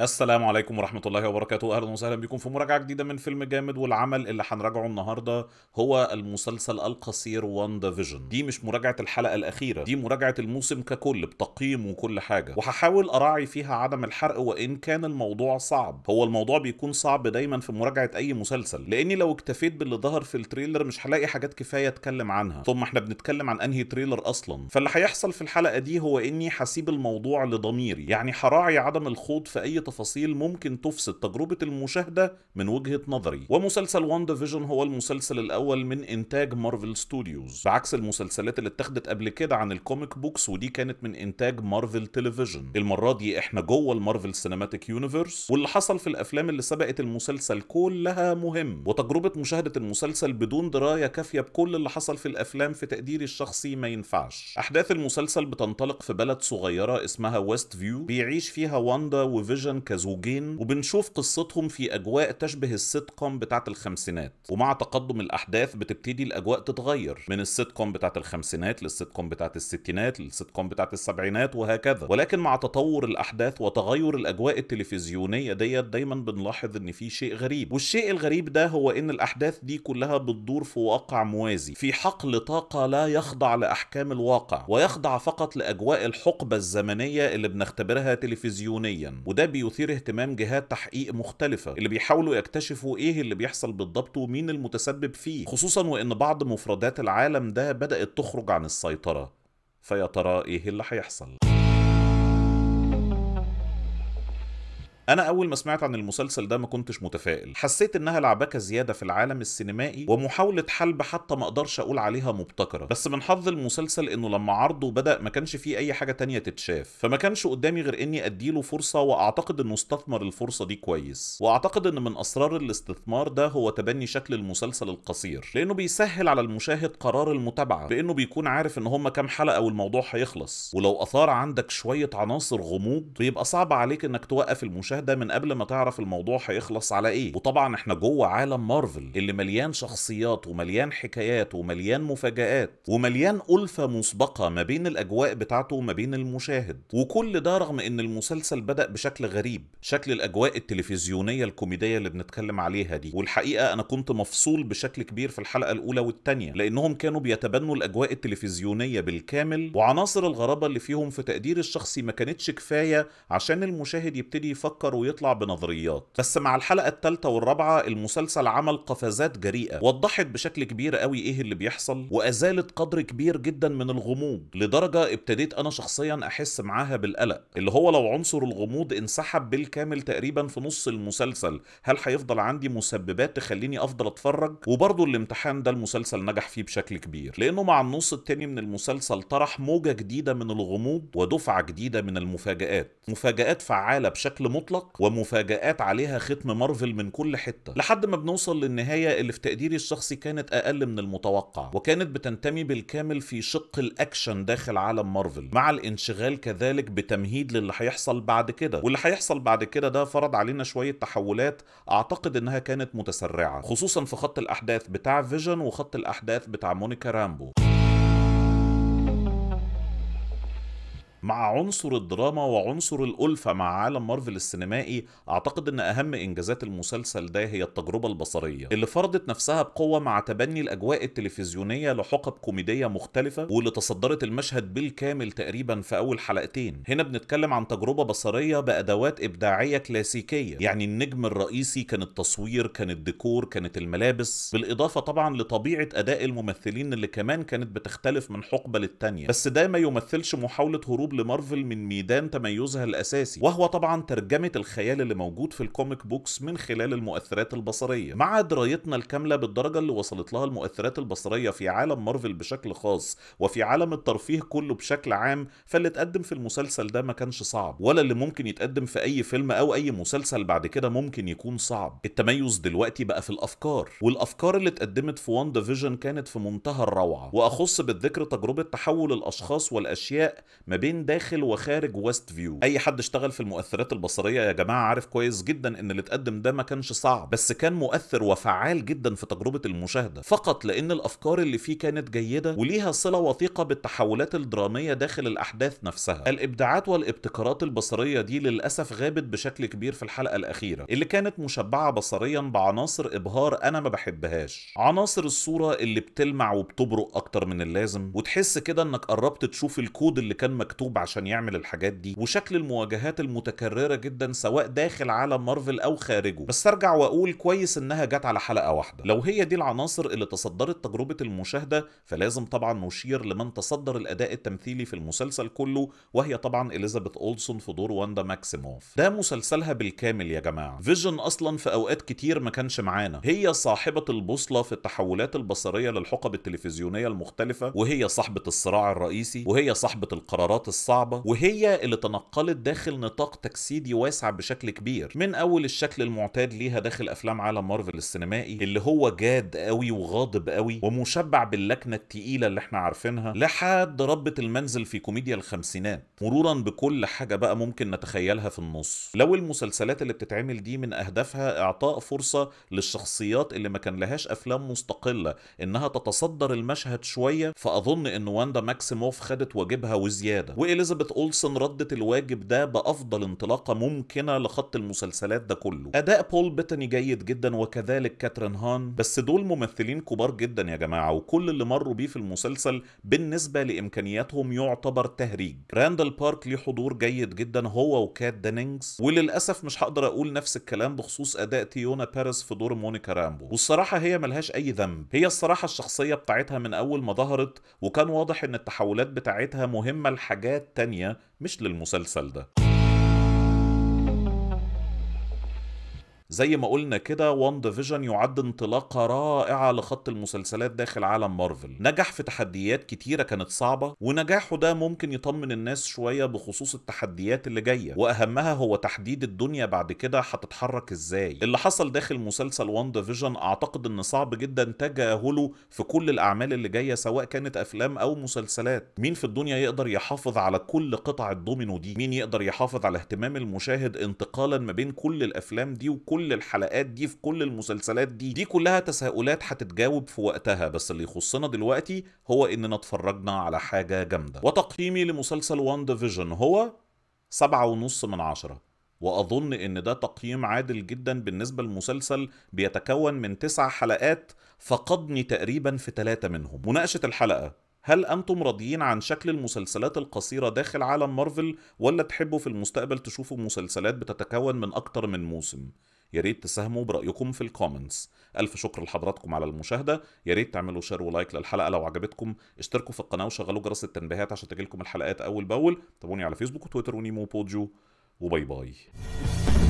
السلام عليكم ورحمة الله وبركاته أهلا وسهلا بكم في مراجعة جديدة من فيلم جامد والعمل اللي هنراجعه النهاردة هو المسلسل القصير واندا فيجن دي مش مراجعة الحلقة الأخيرة دي مراجعة الموسم ككل بتقييم وكل حاجة وهحاول أراعي فيها عدم الحرق وإن كان الموضوع صعب هو الموضوع بيكون صعب دايما في مراجعة أي مسلسل لأني لو اكتفيت باللي ظهر في التريلر مش هلاقي حاجات كفاية أتكلم عنها ثم احنا بنتكلم عن أنهي تريلر أصلا فاللي هيحصل في الحلقة دي هو إني هسيب الموضوع لضميري يعني هراعي عدم الخوض في أي تفاصيل ممكن تفسد تجربة المشاهدة من وجهة نظري ومسلسل واندا فيجن هو المسلسل الأول من إنتاج مارفل ستوديوز بعكس المسلسلات اللي اتخذت قبل كده عن الكوميك بوكس ودي كانت من إنتاج مارفل تلفزيون المرة دي احنا جوه المارفل سينماتيك يونيفرس واللي حصل في الأفلام اللي سبقت المسلسل كلها مهم وتجربة مشاهدة المسلسل بدون دراية كافية بكل اللي حصل في الأفلام في تقديري الشخصي ما ينفعش أحداث المسلسل بتنطلق في بلد صغيرة اسمها ويست فيو بيعيش فيها واندا وفيجن كزوجين وبنشوف قصتهم في أجواء تشبه السيت كوم بتاعة الخمسينات ومع تقدم الأحداث بتبتدي الأجواء تتغير من السيت كوم بتاعة الخمسينات للسيت كوم بتاعة الستينات للسيت كوم بتاعة السبعينات وهكذا ولكن مع تطور الأحداث وتغير الأجواء التلفزيونية ديت دايما بنلاحظ إن في شيء غريب والشيء الغريب ده هو إن الأحداث دي كلها بتدور في واقع موازي في حقل طاقة لا يخضع لأحكام الواقع ويخضع فقط لأجواء الحقبة الزمنية اللي بنختبرها تلفزيونيا وده بي بيثير اهتمام جهات تحقيق مختلفة اللي بيحاولوا يكتشفوا ايه اللي بيحصل بالضبط ومين المتسبب فيه خصوصا وان بعض مفردات العالم ده بدأت تخرج عن السيطرة فيا ترى ايه اللي هيحصل انا اول ما سمعت عن المسلسل ده ما كنتش متفائل حسيت انها لعبكه زياده في العالم السينمائي ومحاوله حلب حتى ما اقدرش اقول عليها مبتكره بس من حظ المسلسل انه لما عرضه بدا ما كانش فيه اي حاجه تانية تتشاف فما كانش قدامي غير اني اديله فرصه واعتقد انه استثمر الفرصه دي كويس واعتقد ان من اسرار الاستثمار ده هو تبني شكل المسلسل القصير لانه بيسهل على المشاهد قرار المتابعه بانه بيكون عارف ان هم كام حلقه والموضوع هيخلص ولو اثار عندك شويه عناصر غموض بيبقى صعب عليك انك توقف المشاهد المشاهده من قبل ما تعرف الموضوع هيخلص على ايه وطبعا احنا جوه عالم مارفل اللي مليان شخصيات ومليان حكايات ومليان مفاجآت ومليان ألفة مسبقة ما بين الأجواء بتاعته وما بين المشاهد وكل ده رغم إن المسلسل بدأ بشكل غريب شكل الأجواء التلفزيونية الكوميدية اللي بنتكلم عليها دي والحقيقة أنا كنت مفصول بشكل كبير في الحلقة الأولى والثانيه لأنهم كانوا بيتبنوا الأجواء التلفزيونية بالكامل وعناصر الغرابة اللي فيهم في تقدير الشخصي ما كانتش كفاية عشان المشاهد يبتدي يفكر يفكر ويطلع بنظريات بس مع الحلقة الثالثة والرابعة المسلسل عمل قفزات جريئة وضحت بشكل كبير قوي ايه اللي بيحصل وازالت قدر كبير جدا من الغموض لدرجة ابتديت انا شخصيا احس معاها بالقلق اللي هو لو عنصر الغموض انسحب بالكامل تقريبا في نص المسلسل هل هيفضل عندي مسببات تخليني افضل اتفرج وبرضه الامتحان ده المسلسل نجح فيه بشكل كبير لانه مع النص التاني من المسلسل طرح موجة جديدة من الغموض ودفعة جديدة من المفاجآت مفاجآت فعالة بشكل مطلق المطلق ومفاجآت عليها ختم مارفل من كل حتة لحد ما بنوصل للنهاية اللي في تقديري الشخصي كانت أقل من المتوقع وكانت بتنتمي بالكامل في شق الأكشن داخل عالم مارفل مع الانشغال كذلك بتمهيد للي هيحصل بعد كده واللي هيحصل بعد كده ده فرض علينا شوية تحولات أعتقد إنها كانت متسرعة خصوصا في خط الأحداث بتاع فيجن وخط الأحداث بتاع مونيكا رامبو مع عنصر الدراما وعنصر الألفة مع عالم مارفل السينمائي أعتقد أن أهم إنجازات المسلسل ده هي التجربة البصرية اللي فرضت نفسها بقوة مع تبني الأجواء التلفزيونية لحقب كوميدية مختلفة واللي تصدرت المشهد بالكامل تقريبا في أول حلقتين هنا بنتكلم عن تجربة بصرية بأدوات إبداعية كلاسيكية يعني النجم الرئيسي كان التصوير كان الديكور كانت الملابس بالإضافة طبعا لطبيعة أداء الممثلين اللي كمان كانت بتختلف من حقبة للتانية بس ده ما يمثلش محاولة هروب مطلوب لمارفل من ميدان تميزها الأساسي وهو طبعا ترجمة الخيال اللي موجود في الكوميك بوكس من خلال المؤثرات البصرية مع درايتنا الكاملة بالدرجة اللي وصلت لها المؤثرات البصرية في عالم مارفل بشكل خاص وفي عالم الترفيه كله بشكل عام فاللي اتقدم في المسلسل ده ما كانش صعب ولا اللي ممكن يتقدم في أي فيلم أو أي مسلسل بعد كده ممكن يكون صعب التميز دلوقتي بقى في الأفكار والأفكار اللي اتقدمت في وان فيجن كانت في منتهى الروعة وأخص بالذكر تجربة تحول الأشخاص والأشياء ما بين داخل وخارج ويست فيو اي حد اشتغل في المؤثرات البصريه يا جماعه عارف كويس جدا ان اللي اتقدم ده ما كانش صعب بس كان مؤثر وفعال جدا في تجربه المشاهده فقط لان الافكار اللي فيه كانت جيده وليها صله وثيقه بالتحولات الدراميه داخل الاحداث نفسها الابداعات والابتكارات البصريه دي للاسف غابت بشكل كبير في الحلقه الاخيره اللي كانت مشبعه بصريا بعناصر ابهار انا ما بحبهاش عناصر الصوره اللي بتلمع وبتبرق اكتر من اللازم وتحس كده انك قربت تشوف الكود اللي كان مكتوب مدروب عشان يعمل الحاجات دي وشكل المواجهات المتكرره جدا سواء داخل عالم مارفل او خارجه بس ارجع واقول كويس انها جت على حلقه واحده لو هي دي العناصر اللي تصدرت تجربه المشاهده فلازم طبعا نشير لمن تصدر الاداء التمثيلي في المسلسل كله وهي طبعا اليزابيث اولسون في دور واندا ماكسيموف ده مسلسلها بالكامل يا جماعه فيجن اصلا في اوقات كتير ما كانش معانا هي صاحبه البوصله في التحولات البصريه للحقب التلفزيونيه المختلفه وهي صاحبه الصراع الرئيسي وهي صاحبه القرارات الصعبة وهي اللي تنقلت داخل نطاق تجسيدي واسع بشكل كبير من أول الشكل المعتاد ليها داخل أفلام عالم مارفل السينمائي اللي هو جاد قوي وغاضب قوي ومشبع باللكنة التقيلة اللي احنا عارفينها لحد ربة المنزل في كوميديا الخمسينات مرورا بكل حاجة بقى ممكن نتخيلها في النص لو المسلسلات اللي بتتعمل دي من أهدافها إعطاء فرصة للشخصيات اللي ما كان لهاش أفلام مستقلة إنها تتصدر المشهد شوية فأظن إن واندا ماكسيموف خدت واجبها وزيادة إليزابيث اولسن ردت الواجب ده بافضل انطلاقه ممكنه لخط المسلسلات ده كله اداء بول بيتاني جيد جدا وكذلك كاترين هان بس دول ممثلين كبار جدا يا جماعه وكل اللي مروا بيه في المسلسل بالنسبه لامكانياتهم يعتبر تهريج راندال بارك ليه حضور جيد جدا هو وكات دانينجز وللاسف مش هقدر اقول نفس الكلام بخصوص اداء تيونا باريس في دور مونيكا رامبو والصراحه هي ملهاش اي ذنب هي الصراحه الشخصيه بتاعتها من اول ما ظهرت وكان واضح ان التحولات بتاعتها مهمه لحاجات حلقات تانية مش للمسلسل ده زي ما قلنا كده وان ديفيجن يعد انطلاقه رائعه لخط المسلسلات داخل عالم مارفل نجح في تحديات كتيره كانت صعبه ونجاحه ده ممكن يطمن الناس شويه بخصوص التحديات اللي جايه واهمها هو تحديد الدنيا بعد كده هتتحرك ازاي اللي حصل داخل مسلسل وان ديفيجن اعتقد ان صعب جدا تجاهله في كل الاعمال اللي جايه سواء كانت افلام او مسلسلات مين في الدنيا يقدر يحافظ على كل قطع الدومينو دي مين يقدر يحافظ على اهتمام المشاهد انتقالا ما بين كل الافلام دي وكل كل الحلقات دي في كل المسلسلات دي دي كلها تساؤلات هتتجاوب في وقتها بس اللي يخصنا دلوقتي هو اننا اتفرجنا على حاجه جامده وتقييمي لمسلسل وان ديفيجن هو سبعة ونص من عشرة وأظن إن ده تقييم عادل جدا بالنسبة لمسلسل بيتكون من تسع حلقات فقدني تقريبا في ثلاثة منهم مناقشة الحلقة هل أنتم راضيين عن شكل المسلسلات القصيرة داخل عالم مارفل ولا تحبوا في المستقبل تشوفوا مسلسلات بتتكون من أكتر من موسم؟ ياريت تساهموا برايكم في الكومنتس الف شكر لحضراتكم على المشاهده ياريت تعملوا شير ولايك للحلقه لو عجبتكم اشتركوا في القناه وشغلوا جرس التنبيهات عشان تجيلكم الحلقات اول باول تابعوني على فيسبوك وتويتر ونيمو بوديو وباي باي